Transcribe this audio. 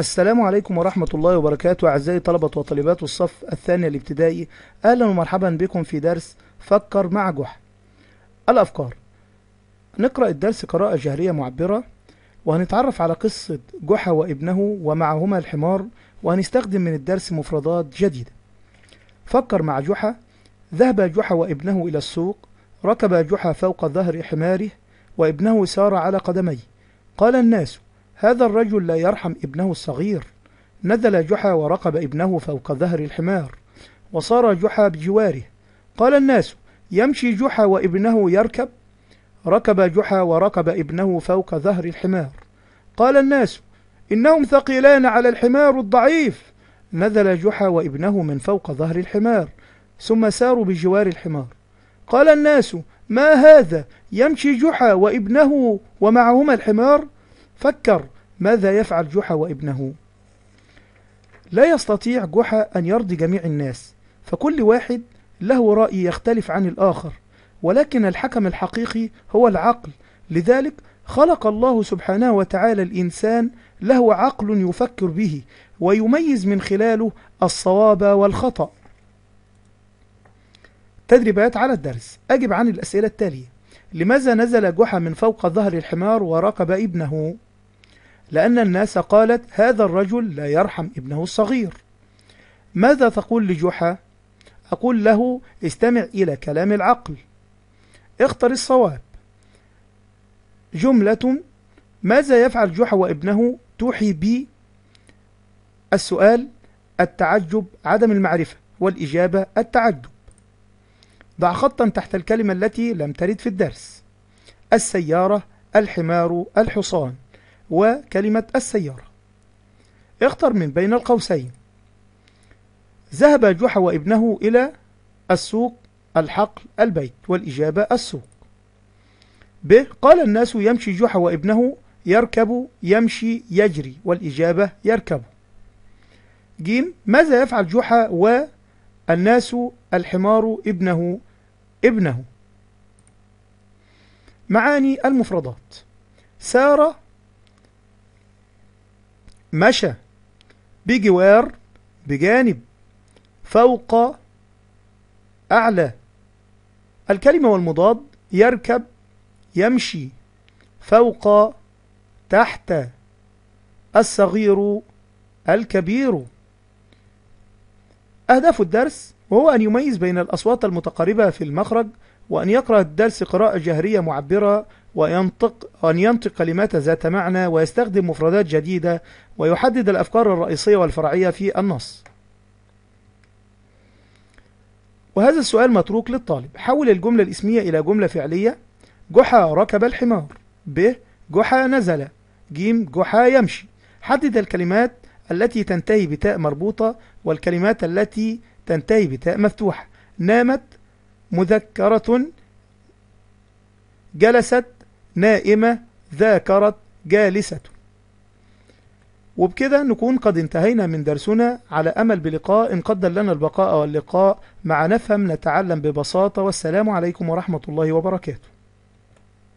السلام عليكم ورحمة الله وبركاته أعزائي طلبة وطالبات الصف الثاني الابتدائي أهلا ومرحبا بكم في درس فكر مع جح الأفكار نقرأ الدرس قراءة جهرية معبرة وهنتعرف على قصة جحا وابنه ومعهما الحمار وهنستخدم من الدرس مفردات جديدة فكر مع جحا ذهب جحا وابنه إلى السوق ركب جحا فوق ظهر حماره وابنه سار على قدميه قال الناس هذا الرجل لا يرحم ابنه الصغير نزل جحا ورقب ابنه فوق ظهر الحمار وصار جحا بجواره قال الناس يمشي جحا وابنه يركب ركب جحا وركب ابنه فوق ظهر الحمار قال الناس إنهم ثقيلان على الحمار الضعيف نزل جحا وابنه من فوق ظهر الحمار ثم ساروا بجوار الحمار قال الناس ما هذا يمشي جحا وابنه ومعهما الحمار فكر ماذا يفعل جحا وابنه لا يستطيع جحا أن يرضي جميع الناس فكل واحد له رأي يختلف عن الآخر ولكن الحكم الحقيقي هو العقل لذلك خلق الله سبحانه وتعالى الإنسان له عقل يفكر به ويميز من خلاله الصواب والخطأ تدريبات على الدرس أجب عن الأسئلة التالية لماذا نزل جحا من فوق ظهر الحمار وركب ابنه؟ لأن الناس قالت هذا الرجل لا يرحم ابنه الصغير ماذا تقول لجحا؟ أقول له استمع إلى كلام العقل اختر الصواب جملة ماذا يفعل جحا وابنه توحي بي السؤال التعجب عدم المعرفة والإجابة التعجب ضع خطا تحت الكلمة التي لم ترد في الدرس السيارة الحمار الحصان وكلمة السيارة اختر من بين القوسين ذهب جحا وابنه إلى السوق الحقل البيت والإجابة السوق ب قال الناس يمشي جحا وابنه يركب يمشي يجري والإجابة يركب ج ماذا يفعل جحا والناس الحمار ابنه ابنه معاني المفردات سار مشى بجوار بجانب فوق أعلى الكلمة والمضاد يركب يمشي فوق تحت الصغير الكبير أهداف الدرس وهو أن يميز بين الأصوات المتقاربة في المخرج وأن يقرأ الدرس قراءة جهرية معبرة وينطق أن ينطق كلمات ذات معنى ويستخدم مفردات جديدة ويحدد الأفكار الرئيسية والفرعية في النص وهذا السؤال متروك للطالب حول الجملة الاسمية إلى جملة فعلية جحا ركب الحمار ب جحا نزل ج جحا يمشي حدد الكلمات التي تنتهي بتاء مربوطة والكلمات التي تنتهي بتاء مفتوحة نامت مذكرة جلست نائمة ذاكرت جالسة وبكده نكون قد انتهينا من درسنا على أمل بلقاء إن قدر لنا البقاء واللقاء مع نفهم نتعلم ببساطة والسلام عليكم ورحمة الله وبركاته